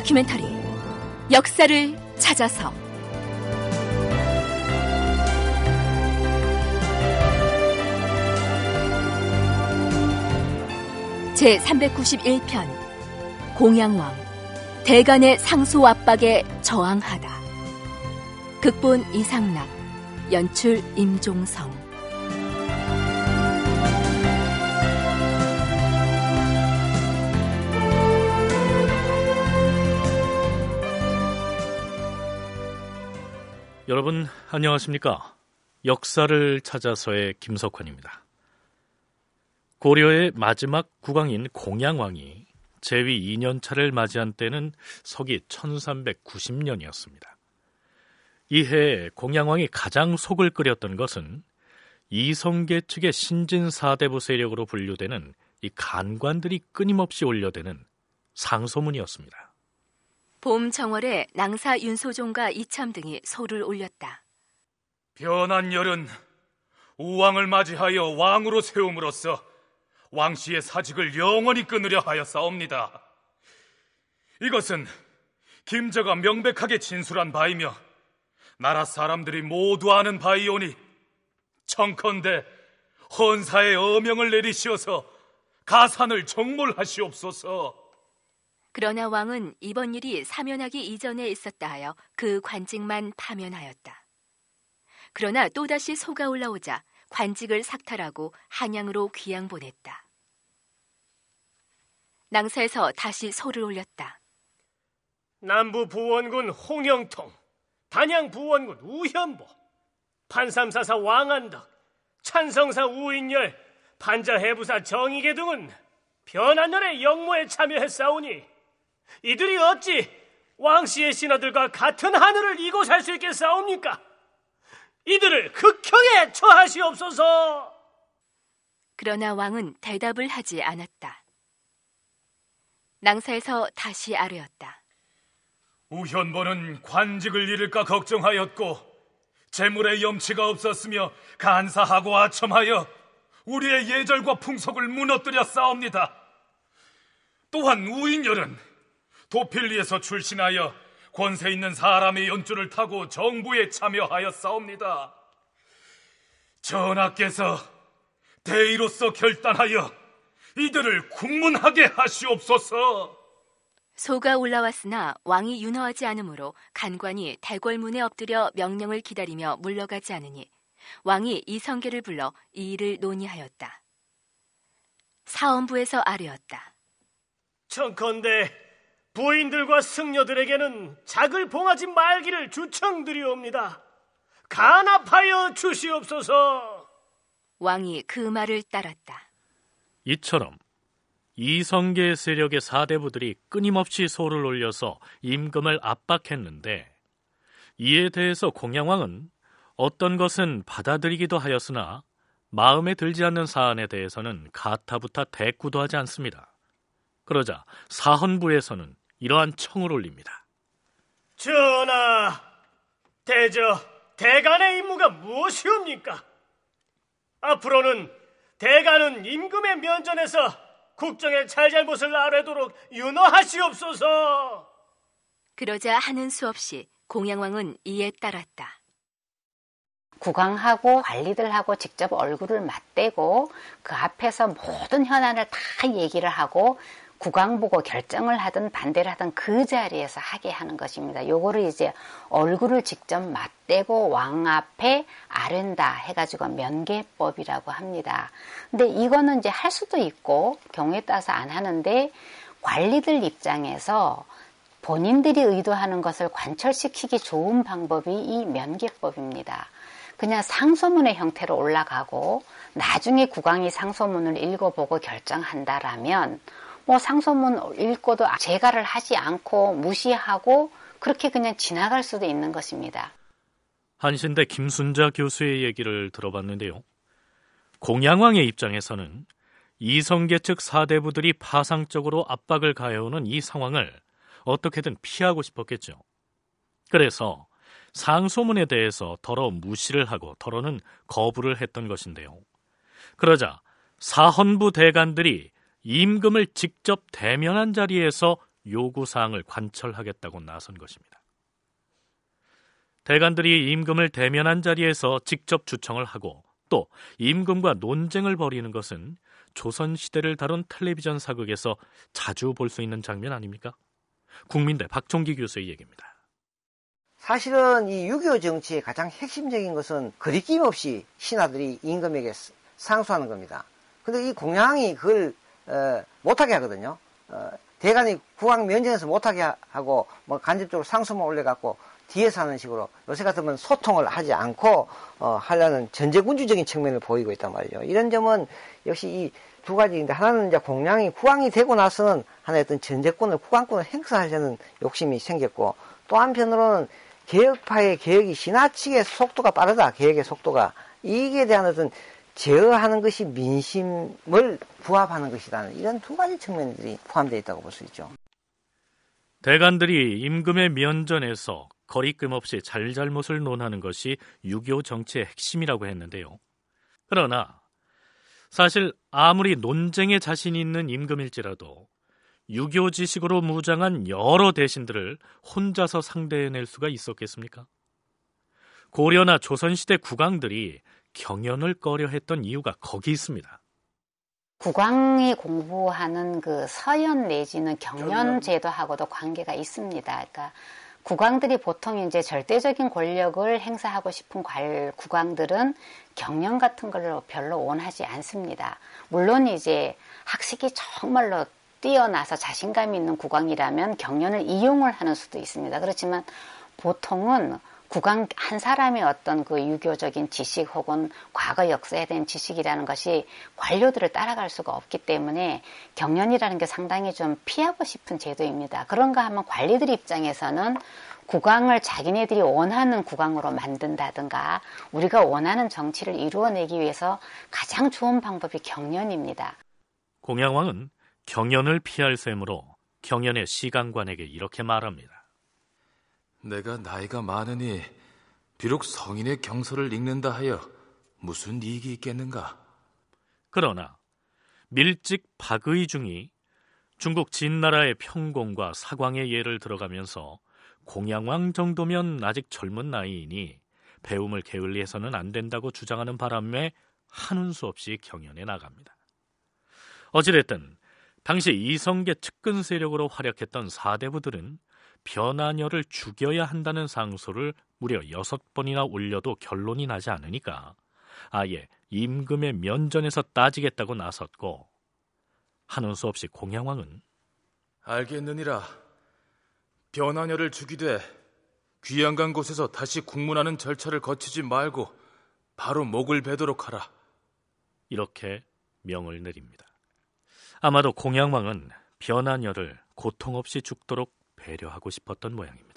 다큐멘터리 역사를 찾아서 제 391편 공양왕 대간의 상소 압박에 저항하다 극본 이상락 연출 임종성 여러분 안녕하십니까? 역사를 찾아서의 김석환입니다. 고려의 마지막 국왕인 공양왕이 제위 2년 차를 맞이한 때는 서기 1390년이었습니다. 이해 공양왕이 가장 속을 끓였던 것은 이성계 측의 신진 사대부 세력으로 분류되는 이 간관들이 끊임없이 올려대는 상소문이었습니다. 봄 정월에 낭사 윤소종과 이참 등이 소를 올렸다. 변한 열은 우왕을 맞이하여 왕으로 세움으로써 왕씨의 사직을 영원히 끊으려 하였사옵니다. 이것은 김저가 명백하게 진술한 바이며 나라 사람들이 모두 아는 바이오니 청컨대 헌사의 어명을 내리시어서 가산을 정몰하시옵소서. 그러나 왕은 이번 일이 사면하기 이전에 있었다 하여 그 관직만 파면하였다. 그러나 또다시 소가 올라오자 관직을 삭탈하고 한양으로 귀양 보냈다. 낭사에서 다시 소를 올렸다. 남부 부원군 홍영통, 단양 부원군 우현보, 판삼사사 왕안덕, 찬성사 우인열, 판자해부사 정의계 등은 변한열의 역모에 참여했사오니 이들이 어찌 왕씨의 신하들과 같은 하늘을 이고 살수 있게 싸웁니까? 이들을 극형에 처하시옵소서! 그러나 왕은 대답을 하지 않았다. 낭사에서 다시 아뢰었다. 우현보는 관직을 잃을까 걱정하였고 재물의 염치가 없었으며 간사하고 아첨하여 우리의 예절과 풍속을 무너뜨려 싸웁니다. 또한 우인열은 도필리에서 출신하여 권세 있는 사람의 연줄을 타고 정부에 참여하여싸웁니다 전하께서 대의로서 결단하여 이들을 국문하게 하시옵소서. 소가 올라왔으나 왕이 윤허하지 않으므로 간관이 대궐문에 엎드려 명령을 기다리며 물러가지 않으니 왕이 이성계를 불러 이 일을 논의하였다. 사원부에서 아뢰었다. 청컨대 부인들과 승려들에게는 작을 봉하지 말기를 주청드리옵니다. 간합하여 주시옵소서. 왕이 그 말을 따랐다. 이처럼 이성계 세력의 사대부들이 끊임없이 소를 올려서 임금을 압박했는데 이에 대해서 공양왕은 어떤 것은 받아들이기도 하였으나 마음에 들지 않는 사안에 대해서는 가타부타 대꾸도 하지 않습니다. 그러자 사헌부에서는 이러한 청을 올립니다. 전하, 대저 대간의 임무가 무엇이옵니까? 앞으로는 대간은 임금의 면전에서 국정의 잘잘못을 아뢰도록 윤허하시옵소서. 그러자 하는 수 없이 공양왕은 이에 따랐다. 국왕하고 관리들하고 직접 얼굴을 맞대고 그 앞에서 모든 현안을 다 얘기를 하고 구강 보고 결정을 하든 반대를 하든 그 자리에서 하게 하는 것입니다. 요거를 이제 얼굴을 직접 맞대고 왕 앞에 아른다 해가지고 면계법이라고 합니다. 근데 이거는 이제 할 수도 있고 경우에 따라서 안 하는데 관리들 입장에서 본인들이 의도하는 것을 관철시키기 좋은 방법이 이 면계법입니다. 그냥 상소문의 형태로 올라가고 나중에 국왕이 상소문을 읽어보고 결정한다라면 뭐 상소문 읽고도 제가를 하지 않고 무시하고 그렇게 그냥 지나갈 수도 있는 것입니다. 한신대 김순자 교수의 얘기를 들어봤는데요. 공양왕의 입장에서는 이성계 측 사대부들이 파상적으로 압박을 가해오는 이 상황을 어떻게든 피하고 싶었겠죠. 그래서 상소문에 대해서 더러 무시를 하고 더러는 거부를 했던 것인데요. 그러자 사헌부 대관들이 임금을 직접 대면한 자리에서 요구사항을 관철하겠다고 나선 것입니다. 대관들이 임금을 대면한 자리에서 직접 주청을 하고 또 임금과 논쟁을 벌이는 것은 조선 시대를 다룬 텔레비전 사극에서 자주 볼 수 있는 장면 아닙니까? 국민대 박종기 교수의 얘기입니다. 사실은 이6.25 정치의 가장 핵심적인 것은 그리낌 없이 신하들이 임금에게 상소하는 겁니다. 근데 이 공양이 그걸 어, 못하게 하거든요. 어, 대간이 국왕 면전에서 못하게 하고 뭐 간접적으로 상소만 올려갖고 뒤에서 하는 식으로 요새 같으면 소통을 하지 않고 어, 하려는 전제군주적인 측면을 보이고 있단 말이죠. 이런 점은 역시 이 두 가지인데 하나는 이제 공양이 국왕이 되고 나서는 하나의 어떤 전제권을 국왕권을 행사하려는 욕심이 생겼고 또 한편으로는 개혁파의 개혁이 지나치게 속도가 빠르다. 개혁의 속도가 이익에 대한 어떤 제어하는 것이 민심을 부합하는 것이라는 이런 두 가지 측면들이 포함되어 있다고 볼 수 있죠. 대관들이 임금의 면전에서 거리낌 없이 잘잘못을 논하는 것이 6.25 정치의 핵심이라고 했는데요. 그러나 사실 아무리 논쟁에 자신이 있는 임금일지라도 6.25 지식으로 무장한 여러 대신들을 혼자서 상대해낼 수가 있었겠습니까? 고려나 조선시대 국왕들이 경연을 꺼려 했던 이유가 거기 있습니다. 국왕이 공부하는 그 서연 내지는 경연 제도하고도 관계가 있습니다. 그러니까 국왕들이 보통 이제 절대적인 권력을 행사하고 싶은 관, 국왕들은 경연 같은 걸로 별로 원하지 않습니다. 물론 이제 학식이 정말로 뛰어나서 자신감 이 있는 국왕이라면 경연을 이용을 하는 수도 있습니다. 그렇지만 보통은 구강 한 사람의 어떤 그 유교적인 지식 혹은 과거 역사에 대한 지식이라는 것이 관료들을 따라갈 수가 없기 때문에 경연이라는 게 상당히 좀 피하고 싶은 제도입니다. 그런가 하면 관리들 입장에서는 국왕을 자기네들이 원하는 국왕으로 만든다든가 우리가 원하는 정치를 이루어내기 위해서 가장 좋은 방법이 경연입니다. 공양왕은 경연을 피할 셈으로 경연의 시간관에게 이렇게 말합니다. 내가 나이가 많으니 비록 성인의 경서를 읽는다 하여 무슨 이익이 있겠는가? 그러나 밀직 박의중이 중국 진나라의 평공과 사광의 예를 들어가면서 공양왕 정도면 아직 젊은 나이이니 배움을 게을리해서는 안 된다고 주장하는 바람에 한운수 없이 경연에 나갑니다. 어찌됐든 당시 이성계 측근 세력으로 활약했던 사대부들은 변하녀를 죽여야 한다는 상소를 무려 여섯 번이나 올려도 결론이 나지 않으니까 아예 임금의 면전에서 따지겠다고 나섰고 하는 수 없이 공양왕은 알겠느니라 변하녀를 죽이되 귀양간 곳에서 다시 국문하는 절차를 거치지 말고 바로 목을 베도록 하라 이렇게 명을 내립니다. 아마도 공양왕은 변하녀를 고통 없이 죽도록 배려하고 싶었던 모양입니다.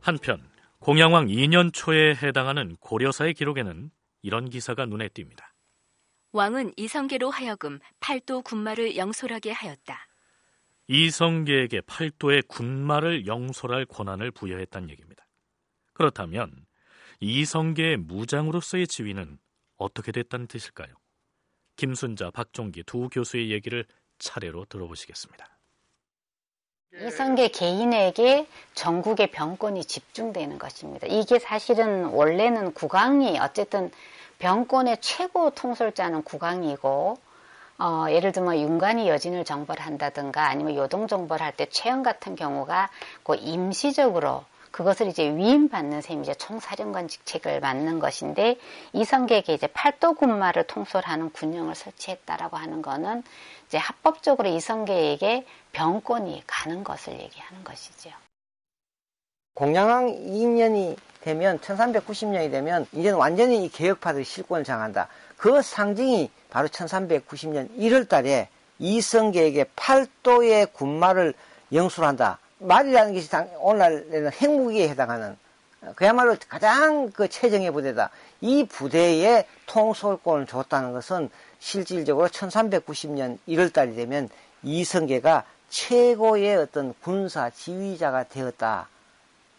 한편 공양왕 2년 초에 해당하는 고려사의 기록에는 이런 기사가 눈에 띕니다. 왕은 이성계로 하여금 팔도 군마를 영솔하게 하였다. 이성계에게 팔도의 군마를 영솔할 권한을 부여했다는 얘기입니다. 그렇다면 이성계의 무장으로서의 지위는 어떻게 됐다는 뜻일까요? 김순자, 박종기 두 교수의 얘기를 차례로 들어보시겠습니다. 이성계 개인에게 전국의 병권이 집중되는 것입니다. 이게 사실은 원래는 국왕이 어쨌든 병권의 최고 통솔자는 국왕이고 어, 예를 들면 윤관이 여진을 정벌한다든가 아니면 요동 정벌할 때 최영 같은 경우가 그 임시적으로 그것을 이제 위임받는 셈이죠 총사령관 직책을 맡는 것인데 이성계에게 이제 팔도군마를 통솔하는 군령을 설치했다라고 하는 것은 이제 합법적으로 이성계에게 병권이 가는 것을 얘기하는 것이죠. 공양왕 2년이 되면 1390년이 되면 이제는 완전히 이 개혁파들이 실권을 장한다. 그 상징이 바로 1390년 1월 달에 이성계에게 팔도의 군마를 영수한다. 말이라는 것이 당, 오늘날에는 핵무기에 해당하는 그야말로 가장 그 최정의 부대다. 이 부대에 통솔권을 줬다는 것은 실질적으로 1390년 1월달이 되면 이성계가 최고의 어떤 군사 지휘자가 되었다.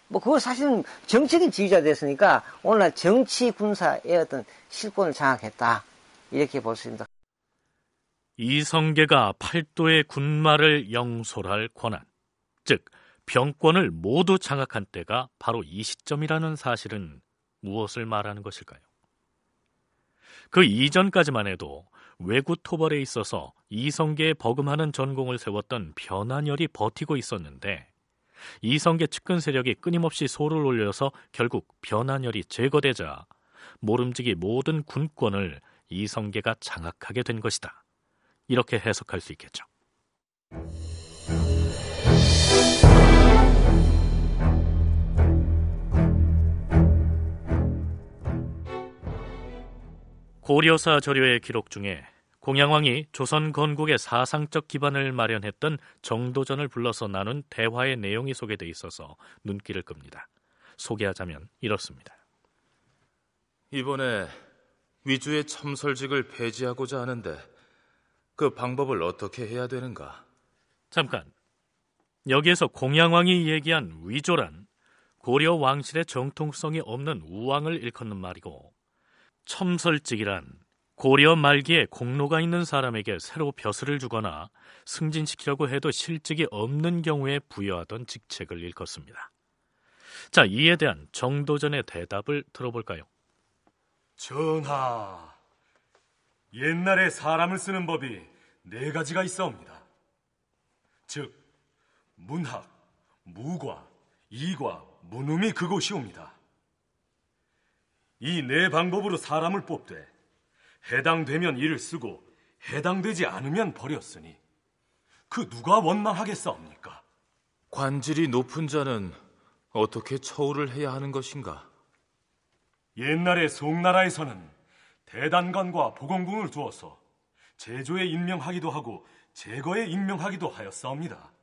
뭐 그거 사실은 정치적인 지휘자 됐으니까 오늘날 정치 군사의 어떤 실권을 장악했다. 이렇게 볼 수 있습니다. 이성계가 팔도의 군마를 영솔할 권한. 즉 병권을 모두 장악한 때가 바로 이 시점이라는 사실은 무엇을 말하는 것일까요? 그 이전까지만 해도 외구 토벌에 있어서 이성계에 버금하는 전공을 세웠던 변한열이 버티고 있었는데 이성계 측근 세력이 끊임없이 소를 올려서 결국 변한열이 제거되자 모름지기 모든 군권을 이성계가 장악하게 된 것이다. 이렇게 해석할 수 있겠죠. 고려사 저료의 기록 중에 공양왕이 조선 건국의 사상적 기반을 마련했던 정도전을 불러서 나눈 대화의 내용이 소개돼 있어서 눈길을 끕니다. 소개하자면 이렇습니다. 이번에 위주의 첨설직을 폐지하고자 하는데 그 방법을 어떻게 해야 되는가? 잠깐. 여기에서 공양왕이 얘기한 위조란 고려 왕실의 정통성이 없는 우왕을 일컫는 말이고 첨설직이란 고려 말기에 공로가 있는 사람에게 새로 벼슬을 주거나 승진시키려고 해도 실직이 없는 경우에 부여하던 직책을 일컫습니다. 자, 이에 대한 정도전의 대답을 들어볼까요? 전하, 옛날에 사람을 쓰는 법이 네 가지가 있어옵니다. 즉, 문학, 무과, 이과, 문음이 그곳이옵니다. 이네 방법으로 사람을 뽑되 해당되면 이를 쓰고 해당되지 않으면 버렸으니 그 누가 원망하겠사옵니까? 관질이 높은 자는 어떻게 처우를 해야 하는 것인가? 옛날에 송나라에서는 대단관과 보건궁을 두어서 제조에 임명하기도 하고 제거에 임명하기도 하였사옵니다.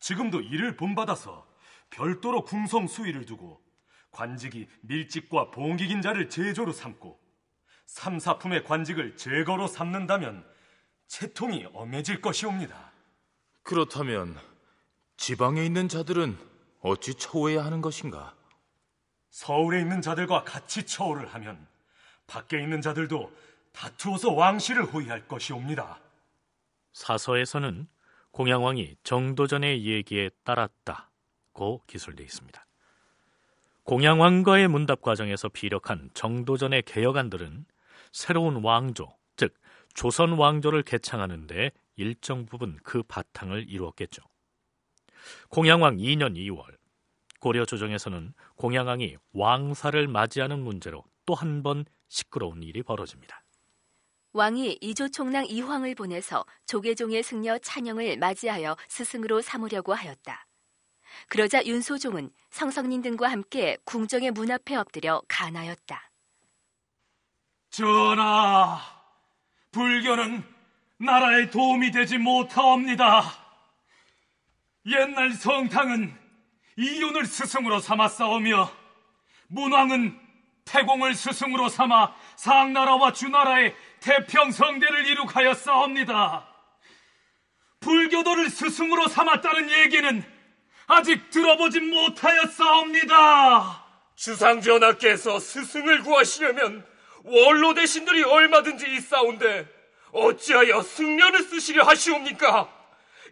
지금도 이를 본받아서 별도로 궁성 수위를 두고 관직이 밀직과 봉기긴 자를 제조로 삼고 삼사품의 관직을 제거로 삼는다면 채통이 엄해질 것이옵니다. 그렇다면 지방에 있는 자들은 어찌 처우해야 하는 것인가? 서울에 있는 자들과 같이 처우를 하면 밖에 있는 자들도 다투어서 왕실을 호위할 것이옵니다. 사서에서는 공양왕이 정도전의 얘기에 따랐다고 기술되어 있습니다. 공양왕과의 문답 과정에서 비력한 정도전의 개혁안들은 새로운 왕조, 즉 조선 왕조를 개창하는데 일정 부분 그 바탕을 이루었겠죠. 공양왕 2년 2월 고려 조정에서는 공양왕이 왕사를 맞이하는 문제로 또 한 번 시끄러운 일이 벌어집니다. 왕이 이조 총랑 이황을 보내서 조계종의 승려 찬영을 맞이하여 스승으로 삼으려고 하였다. 그러자 윤소종은 성성님 등과 함께 궁정의 문 앞에 엎드려 가나였다 전하, 불교는 나라에 도움이 되지 못하옵니다. 옛날 성탕은 이윤을 스승으로 삼아싸우며 문왕은 태공을 스승으로 삼아 상나라와 주나라의 태평성대를 이룩하여싸웁니다 불교도를 스승으로 삼았다는 얘기는 아직 들어보지 못하였사옵니다. 주상전하께서 스승을 구하시려면 원로 대신들이 얼마든지 있사온데 어찌하여 승려를 쓰시려 하시옵니까?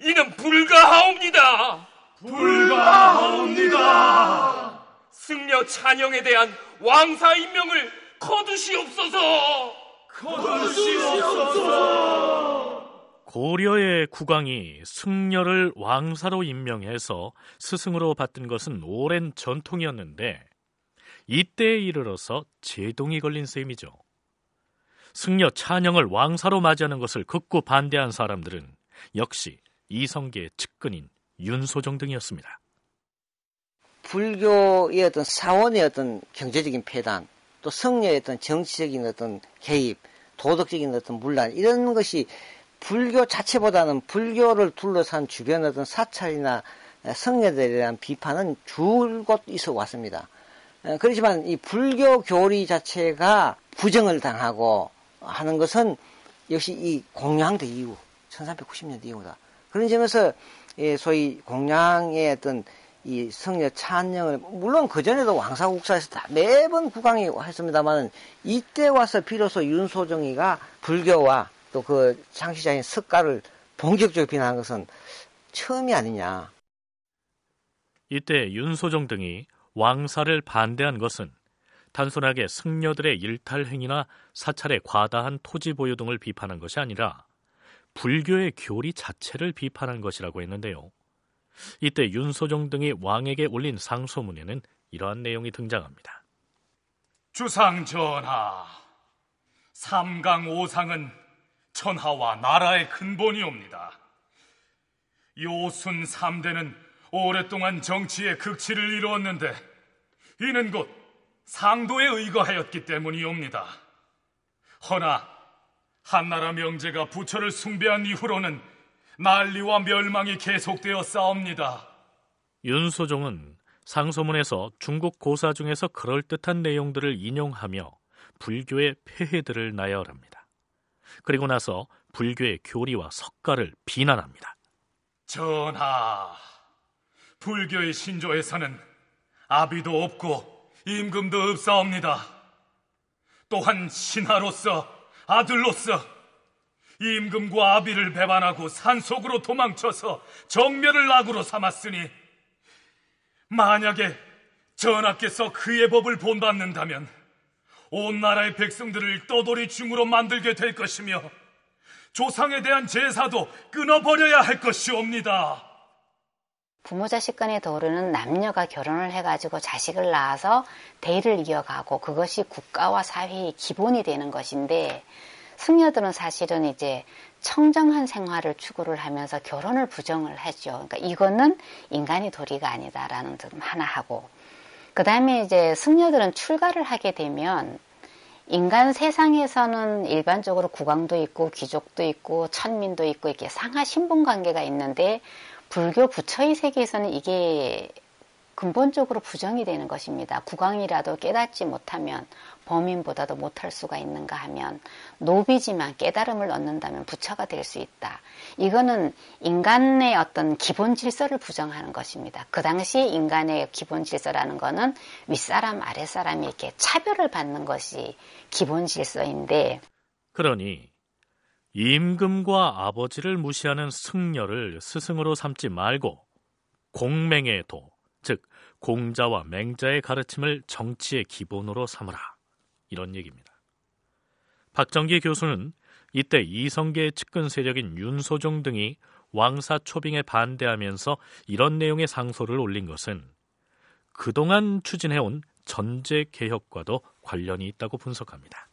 이는 불가하옵니다. 불가하옵니다. 승려 찬영에 대한 왕사 임명을 거두시옵소서. 거두시옵소서. 고려의 국왕이 승려를 왕사로 임명해서 스승으로 받던 것은 오랜 전통이었는데 이때에 이르러서 제동이 걸린 셈이죠. 승려 찬영을 왕사로 맞이하는 것을 극구 반대한 사람들은 역시 이성계의 측근인 윤소정 등이었습니다. 불교의 어떤 사원의 어떤 경제적인 폐단, 또승려의 어떤 정치적인 어떤 개입, 도덕적인 어떤 문란 이런 것이 불교 자체보다는 불교를 둘러싼 주변에 어떤 사찰이나 성녀들에 대한 비판은 줄곧 있어 왔습니다. 그렇지만 이 불교 교리 자체가 부정을 당하고 하는 것은 역시 이 공양대 이후 1390년대 이후다. 그런 점에서 예, 소위 공양의 어떤 이 성녀 찬영을 물론 그 전에도 왕사국사에서 다 매번 국왕이 했습니다만 이때 와서 비로소 윤소정이가 불교와 또그 창시자인 석가를 본격적으로 비난한 것은 처음이 아니냐. 이때 윤소정 등이 왕사를 반대한 것은 단순하게 승려들의 일탈 행위나 사찰의 과다한 토지 보유 등을 비판한 것이 아니라 불교의 교리 자체를 비판한 것이라고 했는데요. 이때 윤소정 등이 왕에게 올린 상소문에는 이러한 내용이 등장합니다. 주상 전하, 삼강 오상은 천하와 나라의 근본이옵니다. 요순 3대는 오랫동안 정치의 극치를 이루었는데 이는 곧 상도에 의거하였기 때문이옵니다. 허나 한나라 명제가 부처를 숭배한 이후로는 난리와 멸망이 계속되어 싸웁니다. 윤소종은 상소문에서 중국 고사 중에서 그럴듯한 내용들을 인용하며 불교의 폐해들을 나열합니다. 그리고 나서 불교의 교리와 석가를 비난합니다. 전하, 불교의 신조에서는 아비도 없고 임금도 없사옵니다. 또한 신하로서 아들로서 임금과 아비를 배반하고 산속으로 도망쳐서 정멸을 낙으로 삼았으니 만약에 전하께서 그의 법을 본받는다면 온 나라의 백성들을 떠돌이 중으로 만들게 될 것이며 조상에 대한 제사도 끊어버려야 할 것이옵니다. 부모 자식 간의 도불는 남녀가 결혼을 해가지고 자식을 낳아서 대를 의 이어가고 그것이 국가와 사회의 기본이 되는 것인데 승려들은 사실은 이제 청정한 생활을 추구를 하면서 결혼을 부정을 하죠. 그러니까 이거는 인간의 도리가 아니다라는 점 하나 하고 그 다음에 이제 승려들은 출가를 하게 되면 인간 세상에서는 일반적으로 국왕도 있고 귀족도 있고 천민도 있고 이렇게 상하 신분 관계가 있는데 불교 부처의 세계에서는 이게 근본적으로 부정이 되는 것입니다. 국왕이라도 깨닫지 못하면 범인보다도 못할 수가 있는가 하면 노비지만 깨달음을 얻는다면 부처가 될 수 있다. 이거는 인간의 어떤 기본 질서를 부정하는 것입니다. 그 당시 인간의 기본 질서라는 것은 윗사람 아랫사람이 이렇게 차별을 받는 것이 기본 질서인데 그러니 임금과 아버지를 무시하는 승려를 스승으로 삼지 말고 공맹의 도즉 공자와 맹자의 가르침을 정치의 기본으로 삼으라 이런 얘기입니다. 박정기 교수는 이때 이성계의 측근 세력인 윤소종 등이 왕사 초빙에 반대하면서 이런 내용의 상소를 올린 것은 그동안 추진해온 전제 개혁과도 관련이 있다고 분석합니다.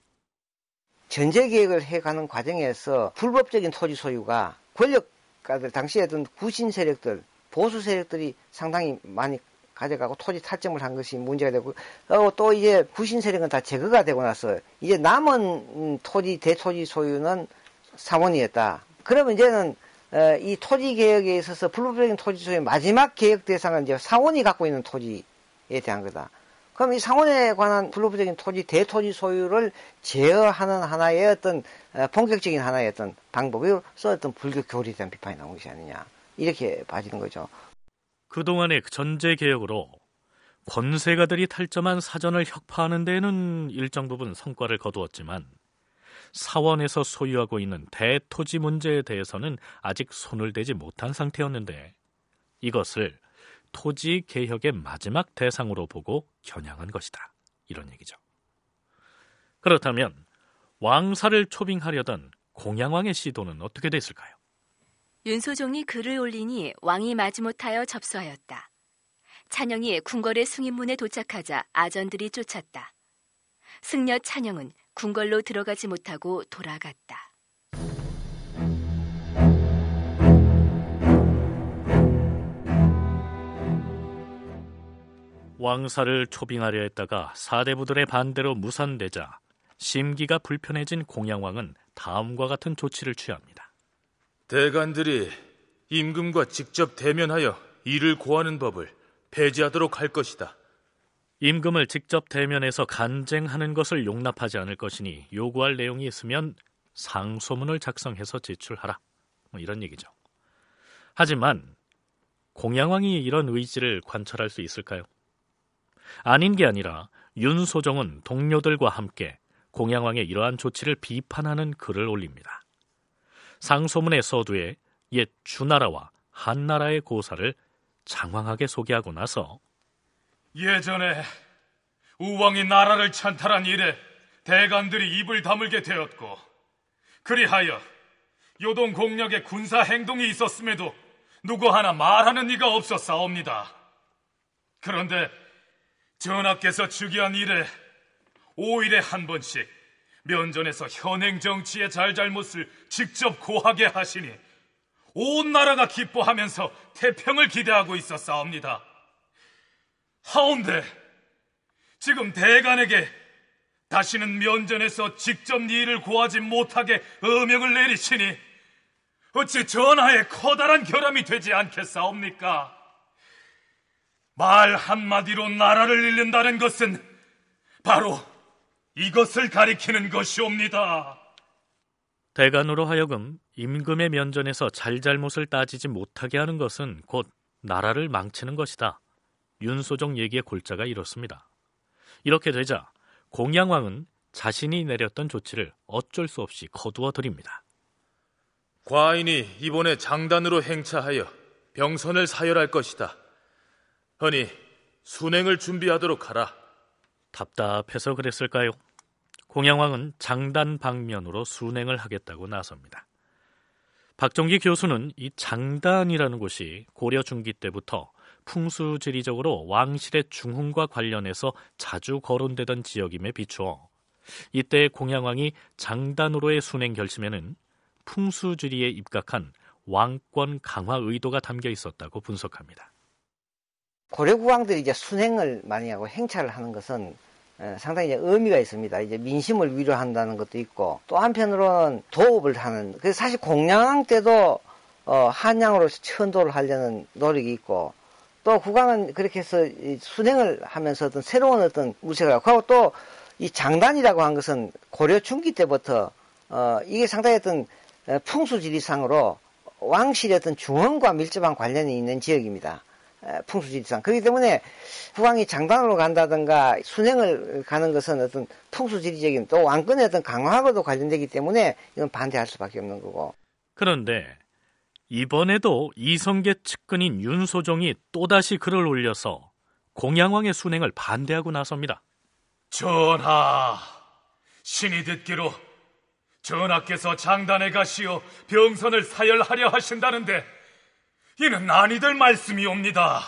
전제 개혁을 해가는 과정에서 불법적인 토지 소유가 권력가들 당시에 든 구신 세력들 보수 세력들이 상당히 많이 가져가고 토지 탈점을 한 것이 문제가 되고 어, 또 이제 구신 세력은 다 제거가 되고 나서 이제 남은 토지 대토지 소유는 사원이었다. 그러면 이제는 어, 이 토지 개혁에 있어서 불법적인 토지 소유의 마지막 개혁 대상은 이제 사원이 갖고 있는 토지에 대한 거다. 그럼 이 상원에 관한 불법적인 토지 대토지 소유를 제어하는 하나의 어떤 어, 본격적인 하나의 어떤 방법으로서 어떤 불교 교리에 대한 비판이 나온 것이 아니냐. 이렇게 봐지는 거죠. 그동안의 전제 개혁으로 권세가들이 탈점한 사전을 혁파하는 데에는 일정 부분 성과를 거두었지만 사원에서 소유하고 있는 대토지 문제에 대해서는 아직 손을 대지 못한 상태였는데 이것을 토지 개혁의 마지막 대상으로 보고 겨냥한 것이다. 이런 얘기죠. 그렇다면 왕사를 초빙하려던 공양왕의 시도는 어떻게 됐을까요? 윤소종이 글을 올리니 왕이 마지못하여 접수하였다. 찬영이 궁궐의 승인문에 도착하자 아전들이 쫓았다. 승려 찬영은 궁궐로 들어가지 못하고 돌아갔다. 왕사를 초빙하려 했다가 사대부들의 반대로 무산되자 심기가 불편해진 공양왕은 다음과 같은 조치를 취합니다. 대관들이 임금과 직접 대면하여 이를 고하는 법을 배제하도록할 것이다. 임금을 직접 대면해서 간쟁하는 것을 용납하지 않을 것이니 요구할 내용이 있으면 상소문을 작성해서 제출하라. 뭐 이런 얘기죠. 하지만 공양왕이 이런 의지를 관찰할수 있을까요? 아닌 게 아니라 윤소정은 동료들과 함께 공양왕의 이러한 조치를 비판하는 글을 올립니다. 상소문의 서두에 옛 주나라와 한나라의 고사를 장황하게 소개하고 나서 예전에 우왕이 나라를 찬탈한 이래 대관들이 입을 다물게 되었고 그리하여 요동 공략의 군사 행동이 있었음에도 누구 하나 말하는 이가 없었사옵니다. 그런데 전하께서 즉위한 이래 5일에 한 번씩 면전에서 현행 정치의 잘잘못을 직접 고하게 하시니 온 나라가 기뻐하면서 태평을 기대하고 있었사옵니다. 하운데 지금 대간에게 다시는 면전에서 직접 일을 고하지 못하게 음역을 내리시니 어찌 전하에 커다란 결함이 되지 않겠사옵니까? 말 한마디로 나라를 잃는다는 것은 바로 이것을 가리키는 것이옵니다. 대간으로 하여금 임금의 면전에서 잘잘못을 따지지 못하게 하는 것은 곧 나라를 망치는 것이다. 윤소정 얘기의 골자가 이렇습니다. 이렇게 되자 공양왕은 자신이 내렸던 조치를 어쩔 수 없이 거두어 드립니다. 과인이 이번에 장단으로 행차하여 병선을 사열할 것이다. 허니 순행을 준비하도록 하라. 답답해서 그랬을까요? 공양왕은 장단 방면으로 순행을 하겠다고 나섭니다. 박정기 교수는 이 장단이라는 곳이 고려 중기 때부터 풍수지리적으로 왕실의 중흥과 관련해서 자주 거론되던 지역임에 비추어 이때 공양왕이 장단으로의 순행 결심에는 풍수지리에 입각한 왕권 강화 의도가 담겨 있었다고 분석합니다. 고려국왕들이 이제 순행을 많이 하고 행차를 하는 것은 상당히 이제 의미가 있습니다. 이제 민심을 위로한다는 것도 있고 또 한편으로는 도읍을 하는 그 사실 공양 때도 어, 한양으로 천도를 하려는 노력이 있고 또 국왕은 그렇게 해서 순행을 하면서 어떤 새로운 어떤 우세가 하고 고또 이 장단이라고 한 것은 고려 중기 때부터 어, 이게 상당히 어떤 풍수지리상으로 왕실의 어떤 중원과 밀접한 관련이 있는 지역입니다. 풍수지리상. 그렇기 때문에 국왕이 장단으로 간다든가 순행을 가는 것은 어떤 풍수지리적인 또 왕권의 어떤 강화하고도 관련되기 때문에 이건 반대할 수밖에 없는 거고. 그런데 이번에도 이성계 측근인 윤소종이 또다시 글을 올려서 공양왕의 순행을 반대하고 나섭니다. 전하, 신이 듣기로 전하께서 장단에 가시어 병선을 사열하려 하신다는데 이는 아니될 말씀이옵니다.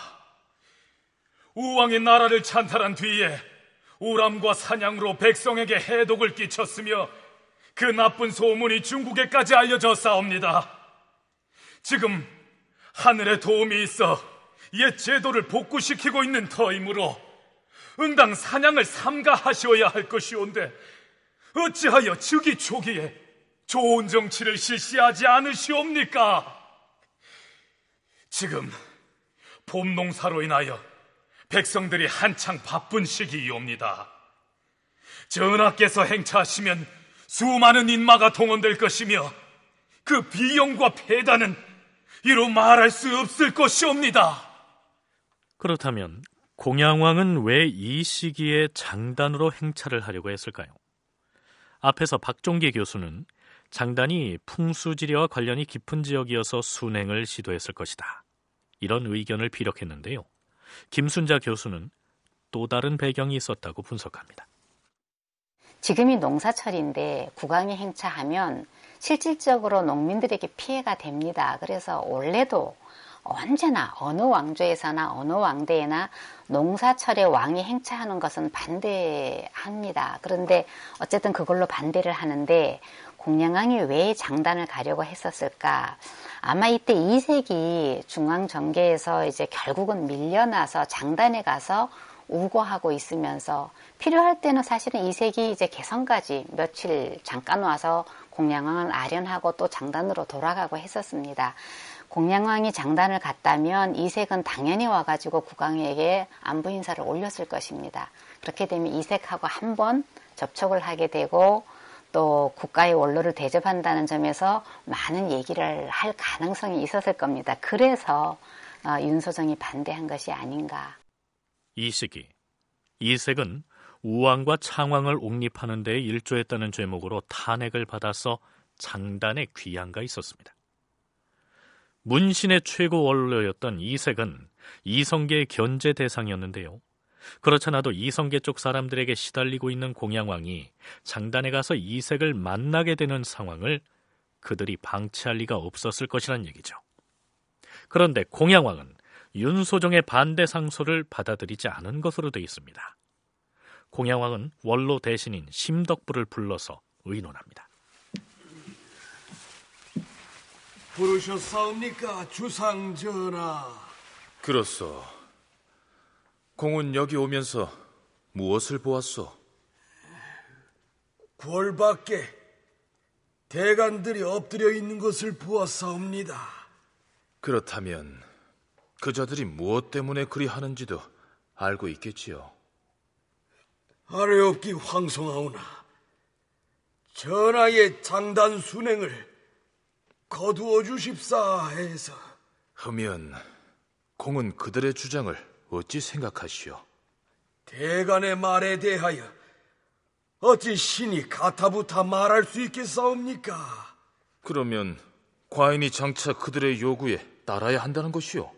우왕의 나라를 찬탈한 뒤에 우람과 사냥으로 백성에게 해독을 끼쳤으며 그 나쁜 소문이 중국에까지 알려져싸옵니다 지금 하늘의 도움이 있어 옛 제도를 복구시키고 있는 터이므로 응당 사냥을 삼가하셔야 할 것이온데 어찌하여 즉이 초기에 좋은 정치를 실시하지 않으시옵니까? 지금 봄농사로 인하여 백성들이 한창 바쁜 시기이옵니다. 전하께서 행차하시면 수많은 인마가 동원될 것이며 그 비용과 폐단은 이로 말할 수 없을 것이옵니다. 그렇다면 공양왕은 왜 이 시기에 장단으로 행차를 하려고 했을까요? 앞에서 박종기 교수는 장단이 풍수지리와 관련이 깊은 지역이어서 순행을 시도했을 것이다. 이런 의견을 피력했는데요. 김순자 교수는 또 다른 배경이 있었다고 분석합니다. 지금이 농사철인데 구강이 행차하면 실질적으로 농민들에게 피해가 됩니다. 그래서 원래도 언제나 어느 왕조에서나 어느 왕대에나 농사철에 왕이 행차하는 것은 반대합니다. 그런데 어쨌든 그걸로 반대를 하는데 공양왕이 왜 장단을 가려고 했었을까? 아마 이때 이색이 중앙정계에서 이제 결국은 밀려나서 장단에 가서 우고하고 있으면서 필요할 때는 사실은 이색이 이제 개성까지 며칠 잠깐 와서 공양왕을 아련하고 또 장단으로 돌아가고 했었습니다. 공양왕이 장단을 갔다면 이색은 당연히 와가지고 국왕에게 안부 인사를 올렸을 것입니다. 그렇게 되면 이색하고 한 번 접촉을 하게 되고 또 국가의 원로를 대접한다는 점에서 많은 얘기를 할 가능성이 있었을 겁니다. 그래서 어, 윤소정이 반대한 것이 아닌가. 이시기 이색은 우왕과 창왕을 옹립하는 데 일조했다는 죄목으로 탄핵을 받아서 장단의 귀양가 있었습니다. 문신의 최고 원로였던 이색은 이성계의 견제 대상이었는데요. 그렇잖아도 이성계 쪽 사람들에게 시달리고 있는 공양왕이 장단에 가서 이색을 만나게 되는 상황을 그들이 방치할 리가 없었을 것이란 얘기죠. 그런데 공양왕은 윤소종의 반대 상소를 받아들이지 않은 것으로 되어 있습니다. 공양왕은 원로 대신인 심덕부를 불러서 의논합니다. 부르셨사옵니까 주상전하? 그렇소. 공은 여기 오면서 무엇을 보았소? 골 밖에 대관들이 엎드려 있는 것을 보았사옵니다. 그렇다면 그자들이 무엇 때문에 그리 하는지도 알고 있겠지요. 아래없기 황송하오나 전하의 장단 순행을 거두어 주십사 해서 하면 공은 그들의 주장을 어찌 생각하시오? 대간의 말에 대하여 어찌 신이 가타부타 말할 수 있겠사옵니까? 그러면 과인이 장차 그들의 요구에 따라야 한다는 것이오.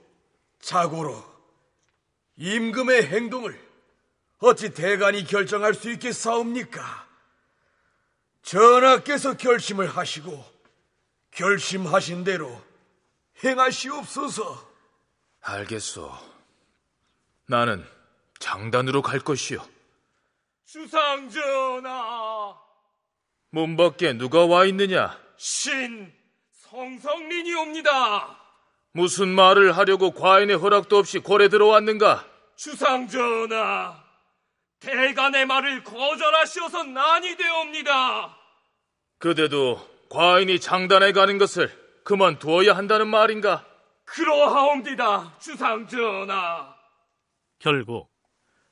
자고로 임금의 행동을 어찌 대간이 결정할 수 있겠사옵니까? 전하께서 결심을 하시고 결심하신 대로 행하시옵소서. 알겠소. 나는 장단으로 갈 것이요. 주상전하! 문 밖에 누가 와 있느냐? 신 성성린이 옵니다. 무슨 말을 하려고 과인의 허락도 없이 고래 들어왔는가? 주상전하, 대간의 말을 거절하시어서 난이 되옵니다. 그대도 과인이 장단에 가는 것을 그만두어야 한다는 말인가? 그러하옵니다, 주상전하. 결국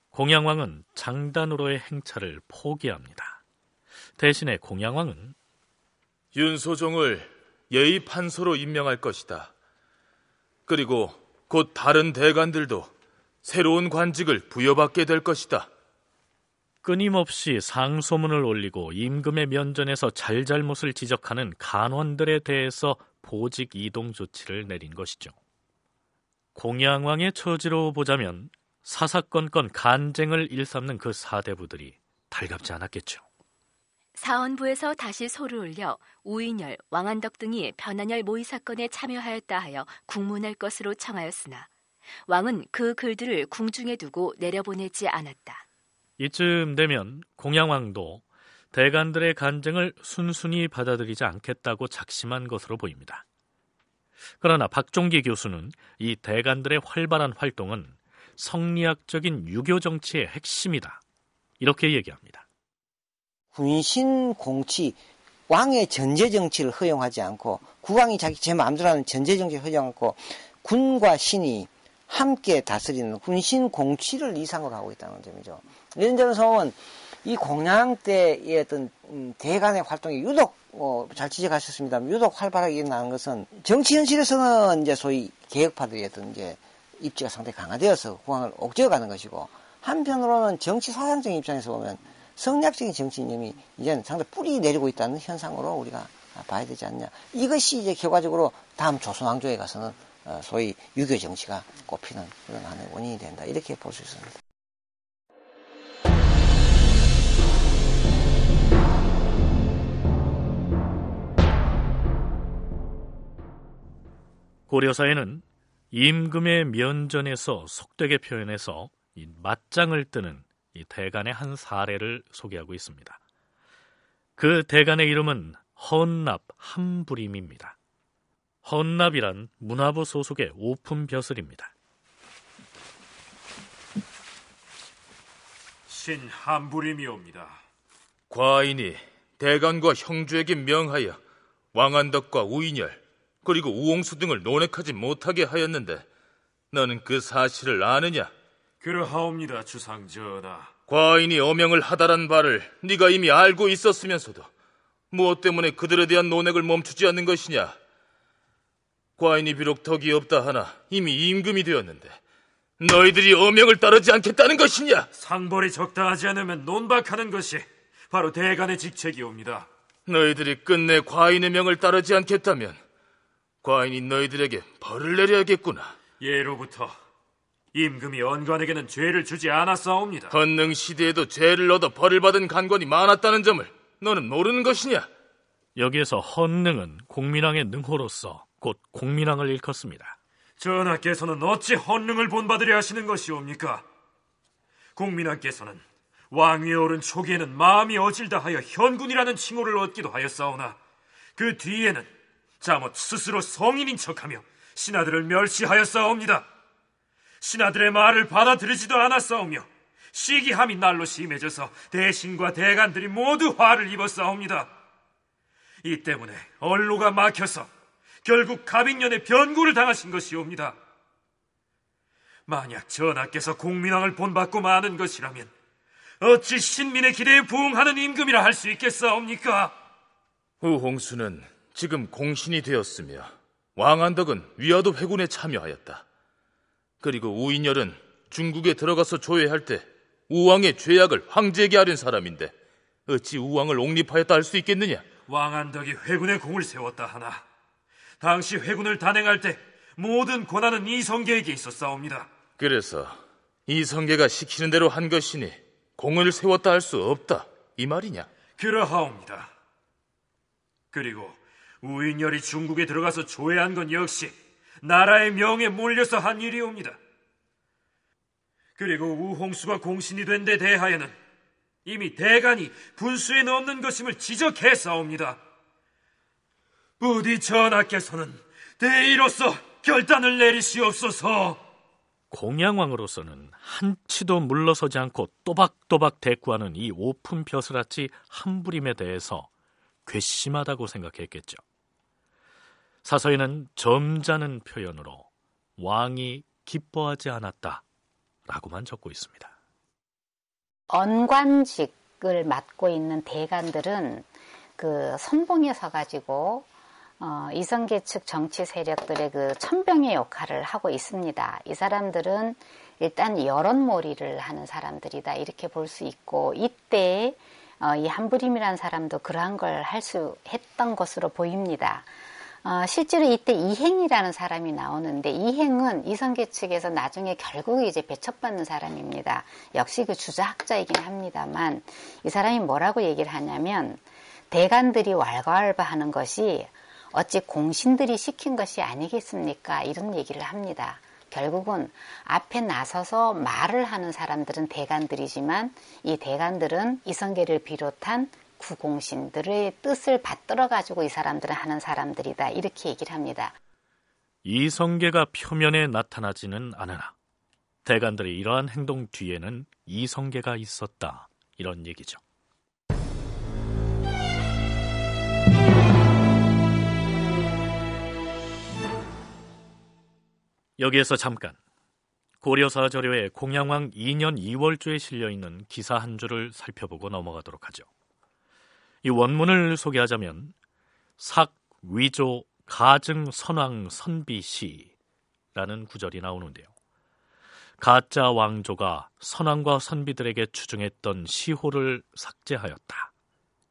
공양왕은 장단으로의 행차를 포기합니다. 대신에 공양왕은 윤소종을 예의 판서로 임명할 것이다. 그리고 곧 다른 대관들도 새로운 관직을 부여받게 될 것이다. 끊임없이 상소문을 올리고 임금의 면전에서 잘잘못을 지적하는 간원들에 대해서 보직 이동 조치를 내린 것이죠. 공양왕의 처지로 보자면 사사건건 간쟁을 일삼는 그 사대부들이 달갑지 않았겠죠. 사원부에서 다시 소를 올려 우인열, 왕한덕 등이 변한열 모의 사건에 참여하였다 하여 국문할 것으로 청하였으나 왕은 그 글들을 궁중에 두고 내려보내지 않았다. 이쯤 되면 공양왕도 대간들의 간쟁을 순순히 받아들이지 않겠다고 작심한 것으로 보입니다. 그러나 박종기 교수는 이 대간들의 활발한 활동은 성리학적인 유교 정치의 핵심이다. 이렇게 얘기합니다. 군신 공치 왕의 전제 정치를 허용하지 않고 국왕이 자기 제 마음대로 하는 전제 정치를 허용하고 군과 신이 함께 다스리는 군신 공치를 이상로하고 있다는 점이죠. 연정성은 이 공양 때의 어떤 음, 대간의 활동이 유독 어, 잘 지적하셨습니다. 유독 활발하게 일어나는 것은 정치 현실에서는 이제 소위 개혁파들이 어떤 이제 입지가 상당히 강화되어서 공항을 억죄어 가는 것이고 한편으로는 정치 사상적인 입장에서 보면 성략적인 정치 인념이 이제는 상당히 뿌리 내리고 있다는 현상으로 우리가 봐야 되지 않냐. 이것이 이제 결과적으로 다음 조선왕조에 가서는 어, 소위 유교 정치가 꼽히는 그런 하나의 원인이 된다. 이렇게 볼 수 있습니다. 고려사에는 임금의 면전에서 속되게 표현해서 이 맞짱을 뜨는 이 대간의 한 사례를 소개하고 있습니다. 그 대간의 이름은 헌납 함부림입니다. 헌납이란 문화부 소속의 오품 벼슬입니다. 신 함부림이옵니다. 과인이 대간과 형주에게 명하여 왕안덕과 우인열, 그리고 우홍수 등을 논핵하지 못하게 하였는데 너는 그 사실을 아느냐? 그러하옵니다, 주상전하. 과인이 어명을 하다란 바를 네가 이미 알고 있었으면서도 무엇 때문에 그들에 대한 논핵을 멈추지 않는 것이냐? 과인이 비록 덕이 없다 하나 이미 임금이 되었는데 너희들이 어명을 따르지 않겠다는 것이냐? 상벌이 적당하지 않으면 논박하는 것이 바로 대간의 직책이옵니다. 너희들이 끝내 과인의 명을 따르지 않겠다면 과인이 너희들에게 벌을 내려야겠구나. 예로부터 임금이 언관에게는 죄를 주지 않았사옵니다. 헌능 시대에도 죄를 얻어 벌을 받은 간관이 많았다는 점을 너는 모르는 것이냐? 여기에서 헌능은 공민왕의 능호로서 곧 공민왕을 일컫습니다. 전하께서는 어찌 헌능을 본받으려 하시는 것이옵니까? 공민왕께서는 왕위에 오른 초기에는 마음이 어질다 하여 현군이라는 칭호를 얻기도 하였사오나 그 뒤에는 잠옷 스스로 성인인 척하며 신하들을 멸시하였사옵니다. 신하들의 말을 받아들이지도 않았사오며 시기함이 날로 심해져서 대신과 대간들이 모두 화를 입었사옵니다. 이 때문에 언로가 막혀서 결국 가빈년의 변고를 당하신 것이옵니다. 만약 전하께서 공민왕을 본받고 마는 것이라면 어찌 신민의 기대에 부응하는 임금이라 할 수 있겠사옵니까? 후홍수는 지금 공신이 되었으며 왕안덕은 위화도 회군에 참여하였다. 그리고 우인열은 중국에 들어가서 조회할 때 우왕의 죄악을 황제에게 아는 사람인데 어찌 우왕을 옹립하였다 할 수 있겠느냐? 왕안덕이 회군에 공을 세웠다 하나 당시 회군을 단행할 때 모든 권한은 이성계에게 있었사옵니다. 그래서 이성계가 시키는 대로 한 것이니 공을 세웠다 할 수 없다 이 말이냐? 그러하옵니다. 그리고 우인열이 중국에 들어가서 조회한 건 역시 나라의 명에 몰려서 한 일이옵니다. 그리고 우홍수가 공신이 된 데 대하여는 이미 대간이 분수에 넘는 것임을 지적해 싸옵니다 부디 전하께서는 대의로서 결단을 내리시옵소서. 공양왕으로서는 한치도 물러서지 않고 또박또박 대꾸하는 이 오픈 벼슬아치 한부림에 대해서 괘씸하다고 생각했겠죠. 사서에는 점잖은 표현으로 왕이 기뻐하지 않았다 라고만 적고 있습니다. 언관직을 맡고 있는 대관들은그 선봉에 서가지고 어, 이성계 측 정치 세력들의 그 천병의 역할을 하고 있습니다. 이 사람들은 일단 여론몰이를 하는 사람들이다 이렇게 볼 수 있고 이때 어, 이 한부림이라는 사람도 그러한 걸 할 수 했던 것으로 보입니다. 어, 실제로 이때 이행이라는 사람이 나오는데 이행은 이성계 측에서 나중에 결국 이제 배척받는 사람입니다. 역시 그 주자학자이긴 합니다만 이 사람이 뭐라고 얘기를 하냐면 대관들이 왈가왈부하는 것이 어찌 공신들이 시킨 것이 아니겠습니까? 이런 얘기를 합니다. 결국은 앞에 나서서 말을 하는 사람들은 대관들이지만이대관들은 이성계를 비롯한 구공신들의 뜻을 받들어 가지고 이 사람들은 하는 사람들이다 이렇게 얘기를 합니다. 이 성계가 표면에 나타나지는 않으나 대관들의 이러한 행동 뒤에는 이 성계가 있었다 이런 얘기죠. 여기에서 잠깐 고려사 저료의 공양왕 2년 2월주에 실려 있는 기사 한 줄을 살펴보고 넘어가도록 하죠. 이 원문을 소개하자면 삭, 위조, 가증, 선왕, 선비시라는 구절이 나오는데요. 가짜 왕조가 선왕과 선비들에게 추중했던 시호를 삭제하였다.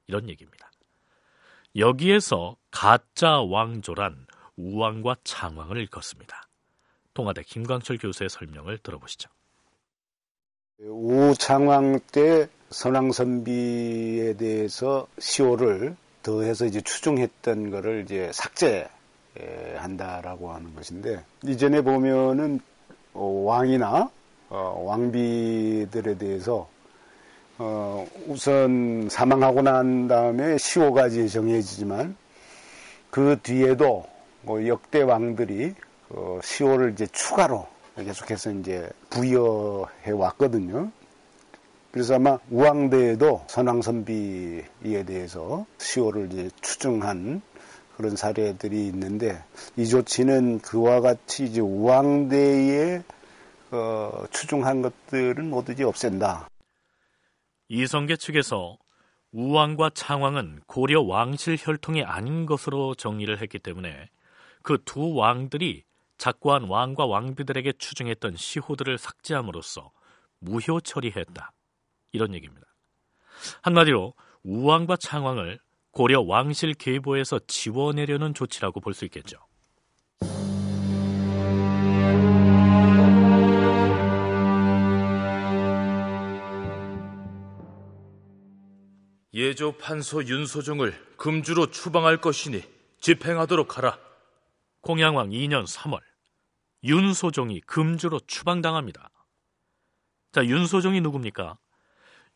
이런 얘기입니다. 여기에서 가짜 왕조란 우왕과 창왕을 읽었습니다통화대 김광철 교수의 설명을 들어보시죠. 우창왕 때 선왕선비에 대해서 시호를 더해서 이제 추종했던 거를 이제 삭제한다라고 하는 것인데 이전에 보면은 어, 왕이나 어, 왕비들에 대해서 어, 우선 사망하고 난 다음에 시호까제 정해지지만 그 뒤에도 뭐 역대 왕들이 어, 시호를 이제 추가로 계속해서 이제 부여해 왔거든요. 그래서 아마 우왕대에도 선왕선비에 대해서 시호를 이제 추증한 그런 사례들이 있는데 이조치는 그와 같이 이제 우왕대에 어, 추중한 것들은 모두지 없앤다. 이성계 측에서 우왕과 창왕은 고려 왕실 혈통이 아닌 것으로 정리를 했기 때문에 그 두 왕들이 작고한 왕과 왕비들에게 추증했던 시호들을 삭제함으로써 무효 처리했다. 이런 얘기입니다. 한마디로 우왕과 창왕을 고려 왕실 계보에서 지워내려는 조치라고 볼 수 있겠죠. 예조 판소 윤소종을 금주로 추방할 것이니 집행하도록 하라. 공양왕 2년 3월 윤소종이 금주로 추방당합니다. 자, 윤소종이 누굽니까?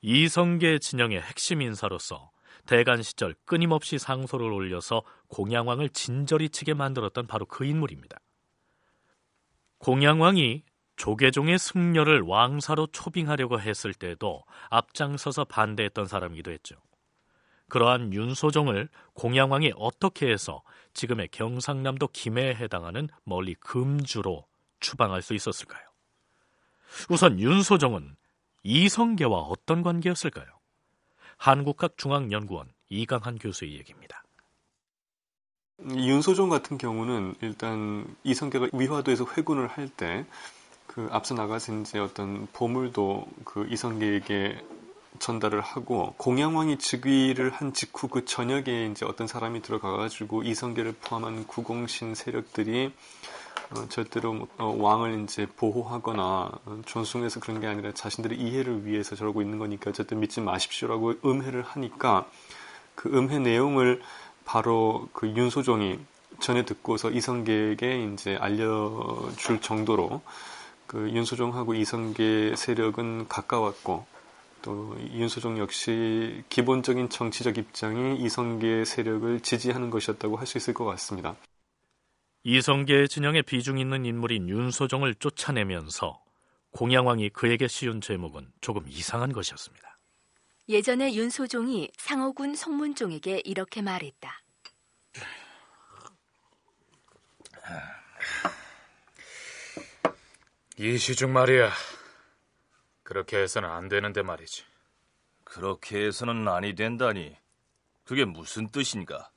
이성계 진영의 핵심 인사로서 대간 시절 끊임없이 상소를 올려서 공양왕을 진저리 치게 만들었던 바로 그 인물입니다. 공양왕이 조계종의 승려를 왕사로 초빙하려고 했을 때도 앞장서서 반대했던 사람이기도 했죠. 그러한 윤소종을 공양왕이 어떻게 해서 지금의 경상남도 김해에 해당하는 멀리 금주로 추방할 수 있었을까요? 우선 윤소종은 이성계와 어떤 관계였을까요? 한국학중앙연구원 이강한 교수의 얘기입니다. 윤소종 같은 경우는 일단 이성계가 위화도에서 회군을 할 때 그 앞서 나가신 이제 어떤 보물도 그 이성계에게 전달을 하고 공양왕이 즉위를 한 직후 그 저녁에 이제 어떤 사람이 들어가가지고 이성계를 포함한 구공신 세력들이 어, 절대로 어, 왕을 이제 보호하거나 어, 존중해서 그런 게 아니라 자신들의 이해를 위해서 저러고 있는 거니까 어쨌든 믿지 마십시오라고 음해를 하니까 그 음해 내용을 바로 그 윤소종이 전에 듣고서 이성계에게 이제 알려줄 정도로 그 윤소종하고 이성계 세력은 가까웠고 또 윤소종 역시 기본적인 정치적 입장이 이성계 세력을 지지하는 것이었다고 할 수 있을 것 같습니다. 이성계 진영의 비중 있는 인물인 윤소종을 쫓아내면서 공양왕이 그에게 씌운 제목은 조금 이상한 것이었습니다. 예전에 윤소종이 상호군 송문종에게 이렇게 말했다. 이 시중 말이야. 그렇게 해서는 안 되는데 말이지. 그렇게 해서는 아니 된다니. 그게 무슨 뜻인가?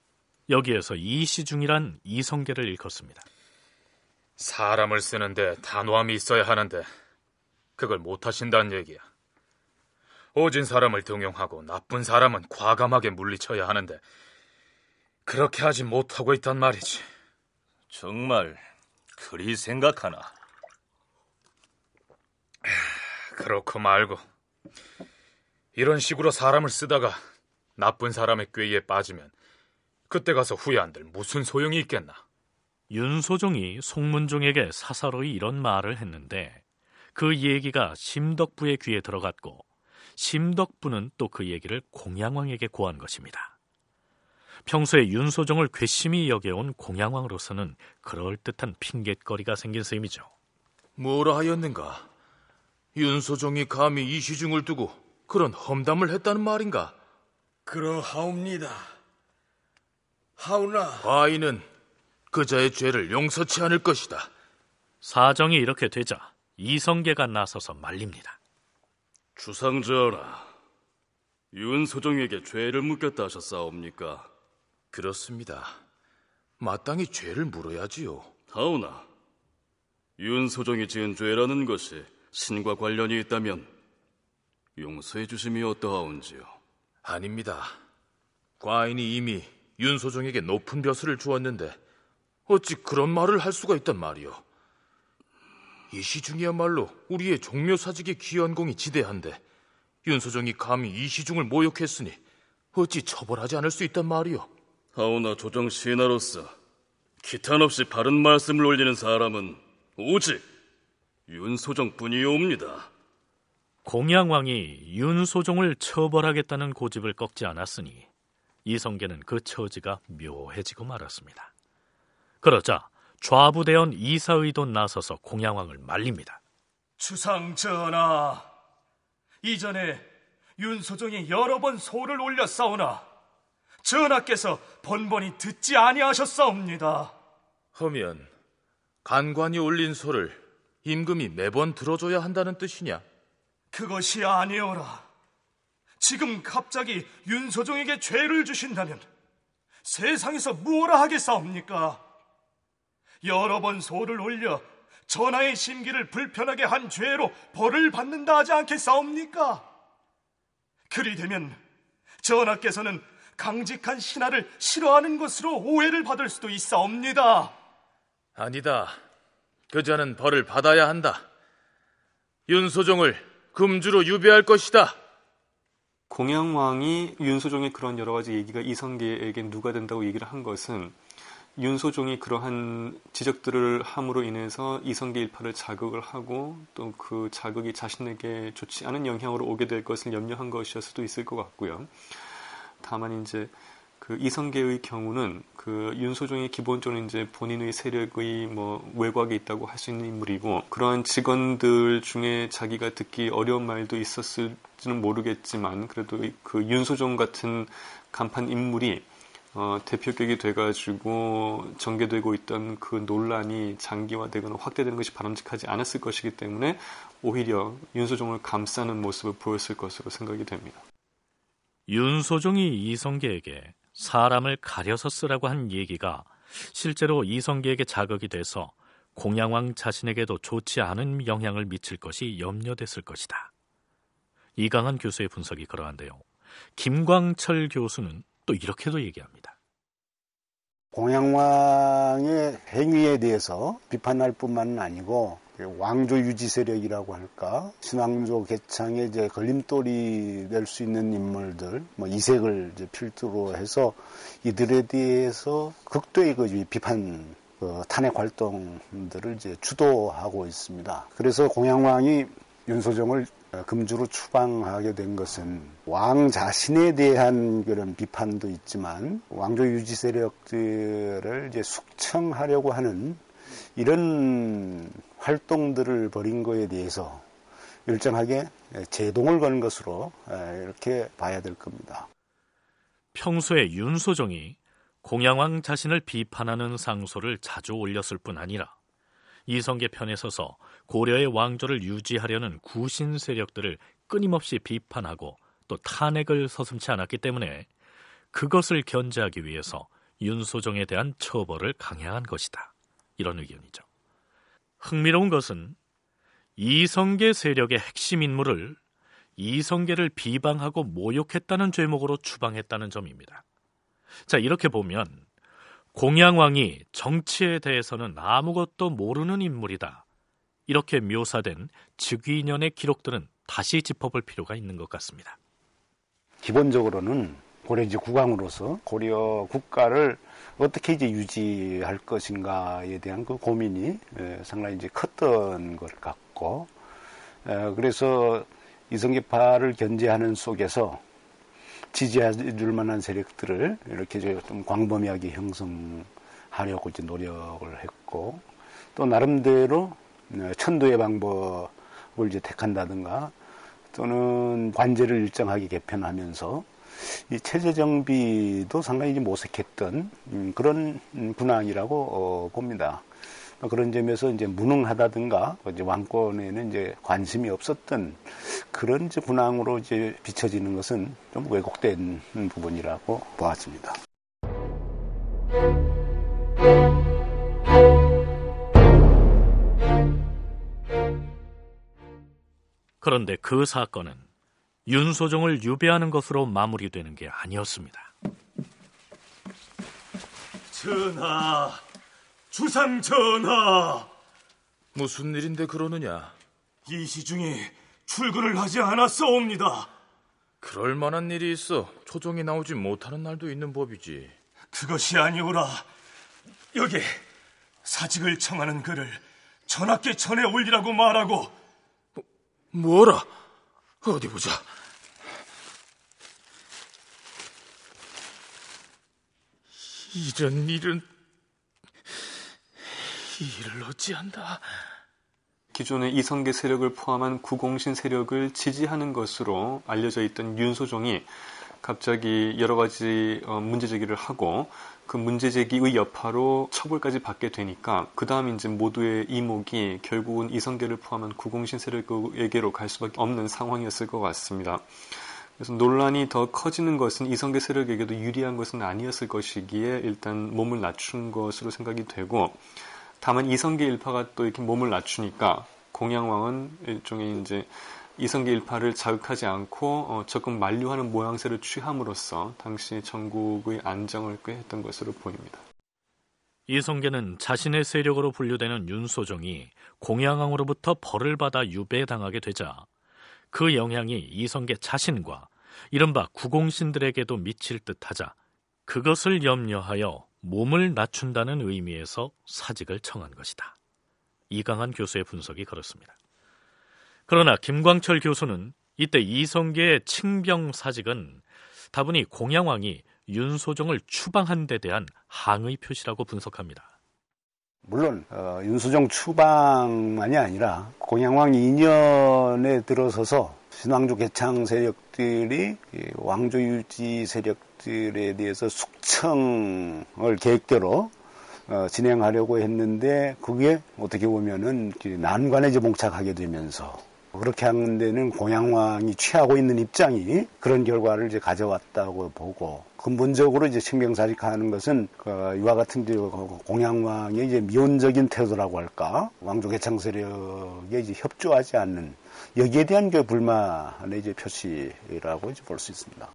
여기에서 이시중이란 이성계를 읽었습니다 사람을 쓰는데 단호함이 있어야 하는데 그걸 못하신다는 얘기야. 오진 사람을 등용하고 나쁜 사람은 과감하게 물리쳐야 하는데 그렇게 하지 못하고 있단 말이지. 정말 그리 생각하나? 그렇고 말고 이런 식으로 사람을 쓰다가 나쁜 사람의 꾀에 빠지면 그때 가서 후회한들 무슨 소용이 있겠나. 윤소종이 송문종에게 사사로이 이런 말을 했는데 그 얘기가 심덕부의 귀에 들어갔고 심덕부는 또 그 얘기를 공양왕에게 고한 것입니다. 평소에 윤소종을 괘씸히 여겨온 공양왕으로서는 그럴듯한 핑곗거리가 생긴 셈이죠. 뭐라 하였는가? 윤소종이 감히 이시중을 두고 그런 험담을 했다는 말인가? 그러하옵니다. 하오나 과인은 그자의 죄를 용서치 않을 것이다. 사정이 이렇게 되자 이성계가 나서서 말립니다. 주상전하, 윤소정에게 죄를 묻겠다 하셨사옵니까? 그렇습니다. 마땅히 죄를 물어야지요. 하오나, 윤소정이 지은 죄라는 것이 신과 관련이 있다면 용서해 주심이 어떠하온지요? 아닙니다. 과인이 이미 윤소정에게 높은 벼슬을 주었는데 어찌 그런 말을 할 수가 있단 말이오. 이 시중이야말로 우리의 종묘사직의 귀한 공이 지대한데 윤소정이 감히 이 시중을 모욕했으니 어찌 처벌하지 않을 수 있단 말이오. 하오나 조정 시인하로서 기탄 없이 바른 말씀을 올리는 사람은 오직 윤소정뿐이옵니다. 공양왕이 윤소정을 처벌하겠다는 고집을 꺾지 않았으니 이성계는 그 처지가 묘해지고 말았습니다. 그러자 좌부대원 이사의도 나서서 공양왕을 말립니다. 주상 전하, 이전에 윤소종이 여러 번 소를 올려 싸우나 전하께서 번번이 듣지 아니하셨사옵니다. 허면 간관이 올린 소를 임금이 매번 들어줘야 한다는 뜻이냐? 그것이 아니오라. 지금 갑자기 윤소종에게 죄를 주신다면 세상에서 무엇라 하겠사옵니까? 여러 번 소를 올려 전하의 심기를 불편하게 한 죄로 벌을 받는다 하지 않겠사옵니까? 그리 되면 전하께서는 강직한 신하를 싫어하는 것으로 오해를 받을 수도 있사옵니다. 아니다. 그자는 벌을 받아야 한다. 윤소종을 금주로 유배할 것이다. 공양왕이 윤소종의 그런 여러 가지 얘기가 이성계에게 누가 된다고 얘기를 한 것은 윤소종이 그러한 지적들을 함으로 인해서 이성계 일파를 자극을 하고 또 그 자극이 자신에게 좋지 않은 영향으로 오게 될 것을 염려한 것이었을 수도 있을 것 같고요. 다만 이제 그 이성계의 경우는 그 윤소종이 기본적으로 이제 본인의 세력의 뭐 외곽에 있다고 할 수 있는 인물이고 그러한 직원들 중에 자기가 듣기 어려운 말도 있었을지는 모르겠지만 그래도 그 윤소종 같은 간판 인물이 어, 대표격이 돼가지고 전개되고 있던 그 논란이 장기화되거나 확대되는 것이 바람직하지 않았을 것이기 때문에 오히려 윤소종을 감싸는 모습을 보였을 것으로 생각이 됩니다. 윤소종이 이성계에게 사람을 가려서 쓰라고 한 얘기가 실제로 이성계에게 자극이 돼서 공양왕 자신에게도 좋지 않은 영향을 미칠 것이 염려됐을 것이다. 이강한 교수의 분석이 그러한데요. 김광철 교수는 또 이렇게도 얘기합니다. 공양왕의 행위에 대해서 비판할 뿐만 아니고 그 왕조 유지 세력이라고 할까 신왕조 개창에 이제 걸림돌이 될 수 있는 인물들 뭐 이색을 이제 필두로 해서 이들에 대해서 극도의 그 비판 그 탄핵 활동들을 이제 주도하고 있습니다. 그래서 공양왕이 윤소정을 어, 금주로 추방하게 된 것은 왕 자신에 대한 그런 비판도 있지만 왕조 유지 세력들을 이제 숙청하려고 하는 이런 활동들을 벌인 거에 대해서 일정하게 제동을 건 것으로 이렇게 봐야 될 겁니다. 평소에 윤소정이 공양왕 자신을 비판하는 상소를 자주 올렸을 뿐 아니라 이성계 편에 서서 고려의 왕조를 유지하려는 구신 세력들을 끊임없이 비판하고 또 탄핵을 서슴치 않았기 때문에 그것을 견제하기 위해서 윤소정에 대한 처벌을 강행한 것이다. 이런 의견이죠. 흥미로운 것은 이성계 세력의 핵심 인물을 이성계를 비방하고 모욕했다는 죄목으로 추방했다는 점입니다. 자, 이렇게 보면 공양왕이 정치에 대해서는 아무것도 모르는 인물이다. 이렇게 묘사된 즉위년의 기록들은 다시 짚어볼 필요가 있는 것 같습니다. 기본적으로는 고려 이 국왕으로서 고려 국가를 어떻게 이제 유지할 것인가에 대한 그 고민이 상당히 이제 컸던 것 같고 그래서 이성계파를 견제하는 속에서 지지해줄 만한 세력들을 이렇게 좀 광범위하게 형성하려고 이제 노력을 했고 또 나름대로 네, 천도의 방법을 이제 택한다든가 또는 관제를 일정하게 개편하면서 이 체제 정비도 상당히 모색했던 음, 그런 음, 군항이라고 어, 봅니다. 뭐 그런 점에서 이제 무능하다든가 뭐 이제 왕권에는 이제 관심이 없었던 그런 이제 군왕으로 이제 비춰지는 것은 좀 왜곡된 부분이라고 보았습니다. 그런데 그 사건은 윤소종을 유배하는 것으로 마무리되는 게 아니었습니다. 전하, 주상 전하! 무슨 일인데 그러느냐? 이 시중이 출근을 하지 않았사옵니다. 그럴 만한 일이 있어 초종이 나오지 못하는 날도 있는 법이지. 그것이 아니오라. 여기 사직을 청하는 글을 전학께 전에 올리라고 말하고. 뭐, 뭐라? 어디 보자. 이런 일은 이 일을 어찌한다. 기존의 이성계 세력을 포함한 구공신 세력을 지지하는 것으로 알려져 있던 윤소종이 갑자기 여러 가지 어, 문제 제기를 하고 그 문제 제기의 여파로 처벌까지 받게 되니까 그 다음 이제 모두의 이목이 결국은 이성계를 포함한 구공신 세력에게로 갈 수밖에 없는 상황이었을 것 같습니다. 그래서 논란이 더 커지는 것은 이성계 세력에게도 유리한 것은 아니었을 것이기에 일단 몸을 낮춘 것으로 생각이 되고 다만 이성계 일파가 또 이렇게 몸을 낮추니까 공양왕은 일종의 이제 이성계 일파를 자극하지 않고 어, 적극 만류하는 모양새를 취함으로써 당시 의 전국의 안정을 꾀했던 것으로 보입니다. 이성계는 자신의 세력으로 분류되는 윤소정이 공양왕으로부터 벌을 받아 유배당하게 되자 그 영향이 이성계 자신과 이른바 구공신들에게도 미칠 듯하자 그것을 염려하여 몸을 낮춘다는 의미에서 사직을 청한 것이다. 이강한 교수의 분석이 그렇습니다. 그러나 김광철 교수는 이때 이성계의 칭병 사직은 다분히 공양왕이 윤소정을 추방한 데 대한 항의 표시라고 분석합니다. 물론 어, 윤소정 추방만이 아니라 공양왕 2년에 들어서서 신왕조 개창 세력들이 왕조 유지 세력들에 대해서 숙청을 계획대로 어, 진행하려고 했는데 그게 어떻게 보면은 난관에 이제 봉착하게 되면서 그렇게 하는 데는 공양왕이 취하고 있는 입장이 그런 결과를 이제 가져왔다고 보고 근본적으로 이제 신경사직하는 것은 그 이와 같은 공양왕의 이제 미온적인 태도라고 할까 왕조 개창 세력에 이제 협조하지 않는 여기에 대한 그 불만의 이제 표시라고 이제 볼수 있습니다.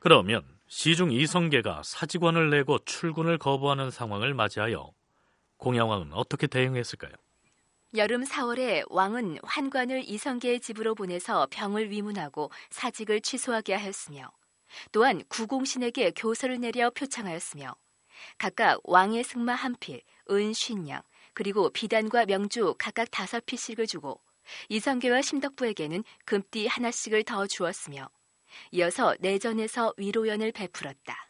그러면 시중 이성계가 사직원을 내고 출근을 거부하는 상황을 맞이하여 공양왕은 어떻게 대응했을까요? 여름 4월에 왕은 환관을 이성계의 집으로 보내서 병을 위문하고 사직을 취소하게 하였으며 또한 구공신에게 교서를 내려 표창하였으며 각각 왕의 승마 한 필, 은 쉰냥, 그리고 비단과 명주 각각 다섯 필씩을 주고 이성계와 심덕부에게는 금띠 하나씩을 더 주었으며 이어서 내전에서 위로연을 베풀었다.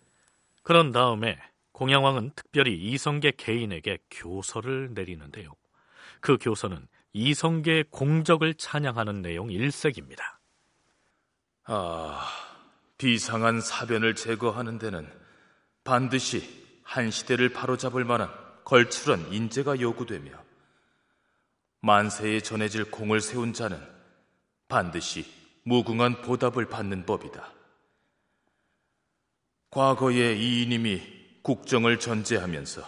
그런 다음에 공양왕은 특별히 이성계 개인에게 교서를 내리는데요. 그 교서는 이성계의 공적을 찬양하는 내용 일색입니다. 아, 비상한 사변을 제거하는 데는 반드시 한 시대를 바로잡을 만한 걸출한 인재가 요구되며 만세에 전해질 공을 세운 자는 반드시 무궁한 보답을 받는 법이다. 과거에 이인님이 국정을 전제하면서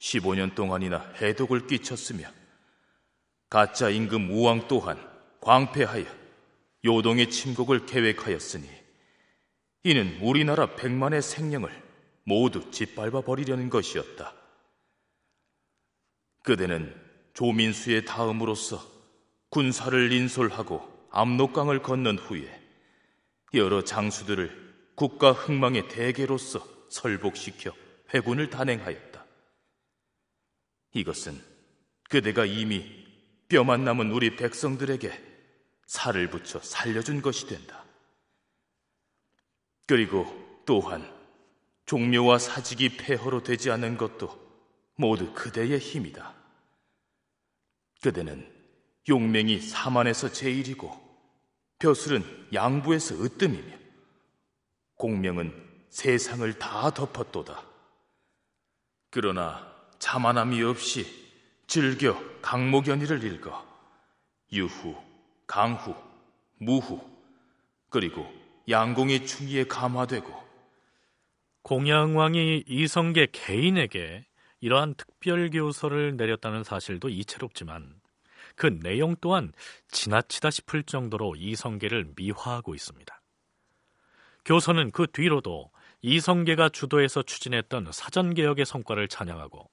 15년 동안이나 해독을 끼쳤으며 가짜 임금 우왕 또한 광패하여 요동의 침곡을 계획하였으니 이는 우리나라 백만의 생명을 모두 짓밟아 버리려는 것이었다. 그대는 조민수의 다음으로서 군사를 인솔하고 압록강을 걷는 후에 여러 장수들을 국가 흥망의 대계로서 설복시켜 회군을 단행하였다. 이것은 그대가 이미 뼈만 남은 우리 백성들에게 살을 붙여 살려준 것이 된다. 그리고 또한 종묘와 사직이 폐허로 되지 않은 것도 모두 그대의 힘이다. 그대는 용맹이 사만에서 제일이고 벼슬은 양부에서 으뜸이며 공명은 세상을 다 덮었도다. 그러나 자만함이 없이 즐겨 강목연이를 읽어 유후, 강후, 무후 그리고 양공의 충이에 감화되고 공양왕이 이성계 개인에게 이러한 특별교서를 내렸다는 사실도 이채롭지만 그 내용 또한 지나치다 싶을 정도로 이성계를 미화하고 있습니다. 교서는 그 뒤로도 이성계가 주도해서 추진했던 사전개혁의 성과를 찬양하고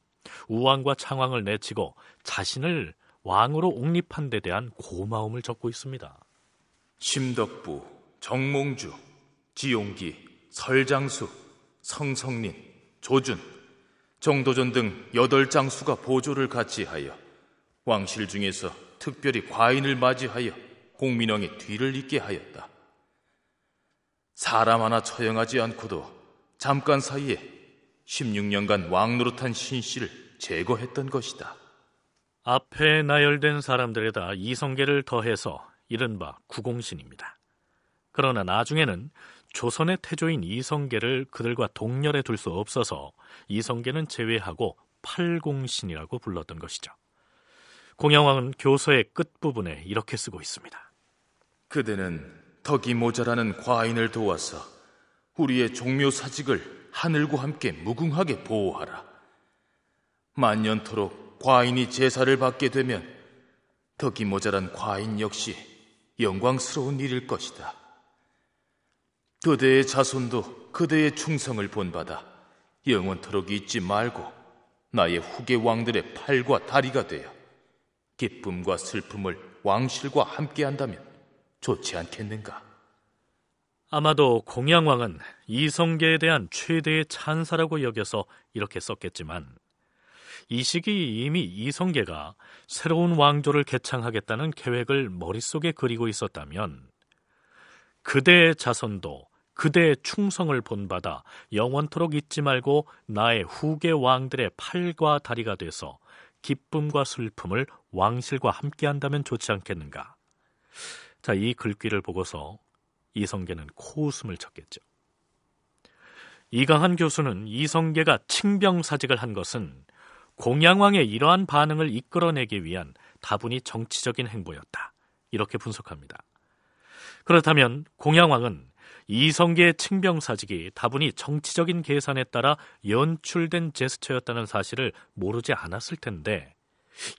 우왕과 창왕을 내치고 자신을 왕으로 옹립한 데 대한 고마움을 적고 있습니다. 심덕부, 정몽주, 지용기, 설장수, 성성린, 조준, 정도전 등 여덟 장수가 보조를 같이하여 왕실 중에서 특별히 과인을 맞이하여 공민왕의 뒤를 잇게 하였다. 사람 하나 처형하지 않고도 잠깐 사이에 16년간 왕노릇한 신씨를 제거했던 것이다. 앞에 나열된 사람들에다 이성계를 더해서 이른바 구공신입니다. 그러나 나중에는 조선의 태조인 이성계를 그들과 동렬에 둘 수 없어서 이성계는 제외하고 팔공신이라고 불렀던 것이죠. 공양왕은 교서의 끝부분에 이렇게 쓰고 있습니다. 그대는 덕이 모자라는 과인을 도와서 우리의 종묘 사직을 하늘과 함께 무궁하게 보호하라. 만년토록 과인이 제사를 받게 되면 덕이 모자란 과인 역시 영광스러운 일일 것이다. 그대의 자손도 그대의 충성을 본받아 영원토록 잊지 말고 나의 후계 왕들의 팔과 다리가 되어 기쁨과 슬픔을 왕실과 함께 한다면 좋지 않겠는가? 아마도 공양왕은 이성계에 대한 최대의 찬사라고 여겨서 이렇게 썼겠지만 이 시기 이미 이성계가 새로운 왕조를 개창하겠다는 계획을 머릿속에 그리고 있었다면 그대의 자손도 그대의 충성을 본받아 영원토록 잊지 말고 나의 후계 왕들의 팔과 다리가 돼서 기쁨과 슬픔을 왕실과 함께 한다면 좋지 않겠는가. 자, 이 글귀를 보고서 이성계는 코웃음을 쳤겠죠. 이강한 교수는 이성계가 칭병사직을 한 것은 공양왕의 이러한 반응을 이끌어내기 위한 다분히 정치적인 행보였다. 이렇게 분석합니다. 그렇다면 공양왕은 이성계 의 칭병사직이 다분히 정치적인 계산에 따라 연출된 제스처였다는 사실을 모르지 않았을 텐데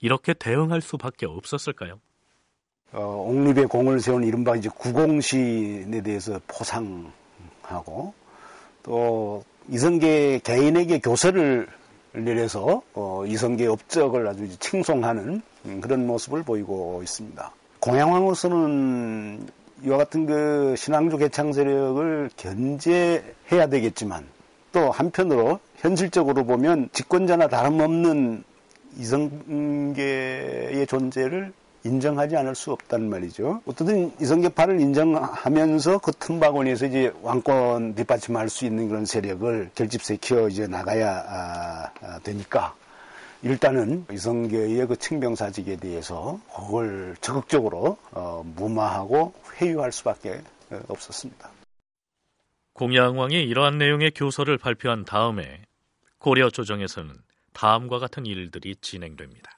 이렇게 대응할 수밖에 없었을까요? 어, 옹립에 공을 세운 이른바 이제 구공신에 대해서 포상하고 또 이성계 개인에게 교세를 내려서 어, 이성계 업적을 아주 칭송하는 음, 그런 모습을 보이고 있습니다. 공양왕으로서는 이와 같은 그신앙주 개창 세력을 견제해야 되겠지만 또 한편으로 현실적으로 보면 집권자나 다름없는 이성계의 존재를 인정하지 않을 수 없단 말이죠. 어쨌든 이성계파를 인정하면서 그 틈바구니에서 이제 왕권 뒷받침할 수 있는 그런 세력을 결집시켜 이제 나가야 아, 아, 되니까 일단은 이성계의 그 칭병사직에 대해서 그걸 적극적으로 어, 무마하고 회유할 수밖에 어, 없었습니다. 공양왕이 이러한 내용의 교서를 발표한 다음에 고려 조정에서는 다음과 같은 일들이 진행됩니다.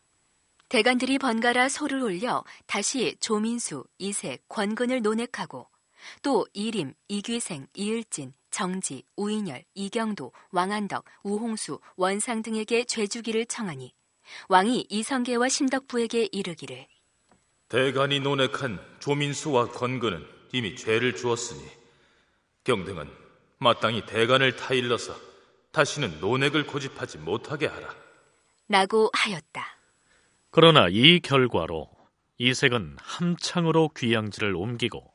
대관들이 번갈아 소를 올려 다시 조민수, 이색, 권근을 논핵하고 또 이림, 이귀생, 이을진, 정지, 우인열, 이경도, 왕안덕 우홍수, 원상 등에게 죄주기를 청하니 왕이 이성계와 심덕부에게 이르기를 대간이 논핵한 조민수와 건근은 이미 죄를 주었으니 경등은 마땅히 대간을 타일러서 다시는 논핵을 고집하지 못하게 하라 라고 하였다. 그러나 이 결과로 이색은 함창으로 귀양지를 옮기고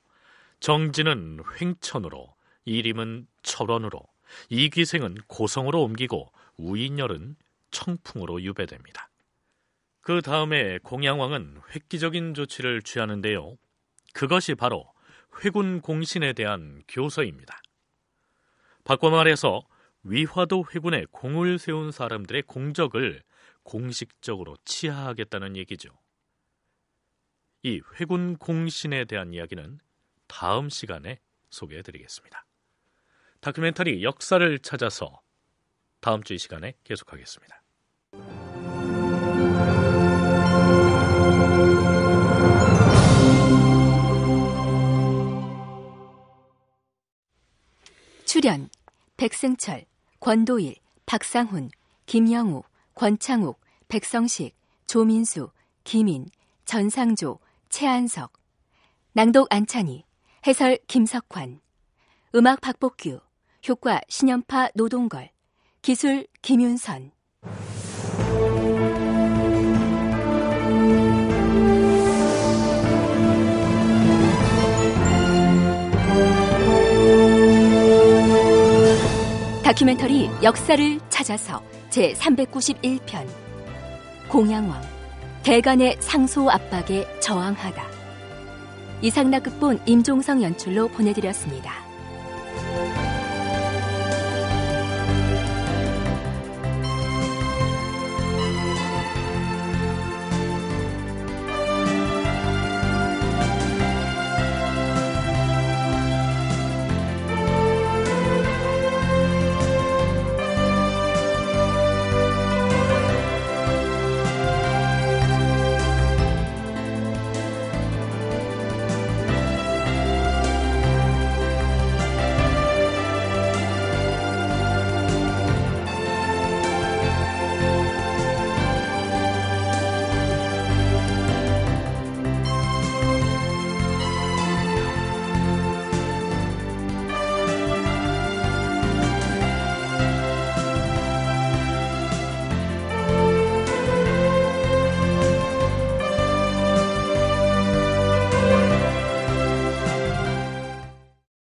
정진은 횡천으로, 이림은 철원으로, 이기생은 고성으로 옮기고 우인열은 청풍으로 유배됩니다. 그 다음에 공양왕은 획기적인 조치를 취하는데요. 그것이 바로 회군 공신에 대한 교서입니다. 바꿔 말해서 위화도 회군에 공을 세운 사람들의 공적을 공식적으로 치하하겠다는 얘기죠. 이 회군 공신에 대한 이야기는 다음 시간에 소개해 드리겠습니다. 다큐멘터리 역사를 찾아서 다음 주 이 시간에 계속하겠습니다. 출연 백승철, 권도일, 박상훈, 김영우, 권창욱, 백성식, 조민수, 김인, 전상조, 최한석 낭독 안찬희 해설 김석환, 음악 박복규, 효과 신연파 노동걸, 기술 김윤선. 다큐멘터리 역사를 찾아서 제391편 공양왕 대간의 상소 압박에 저항하다 이상락 극본 임종성 연출로 보내드렸습니다.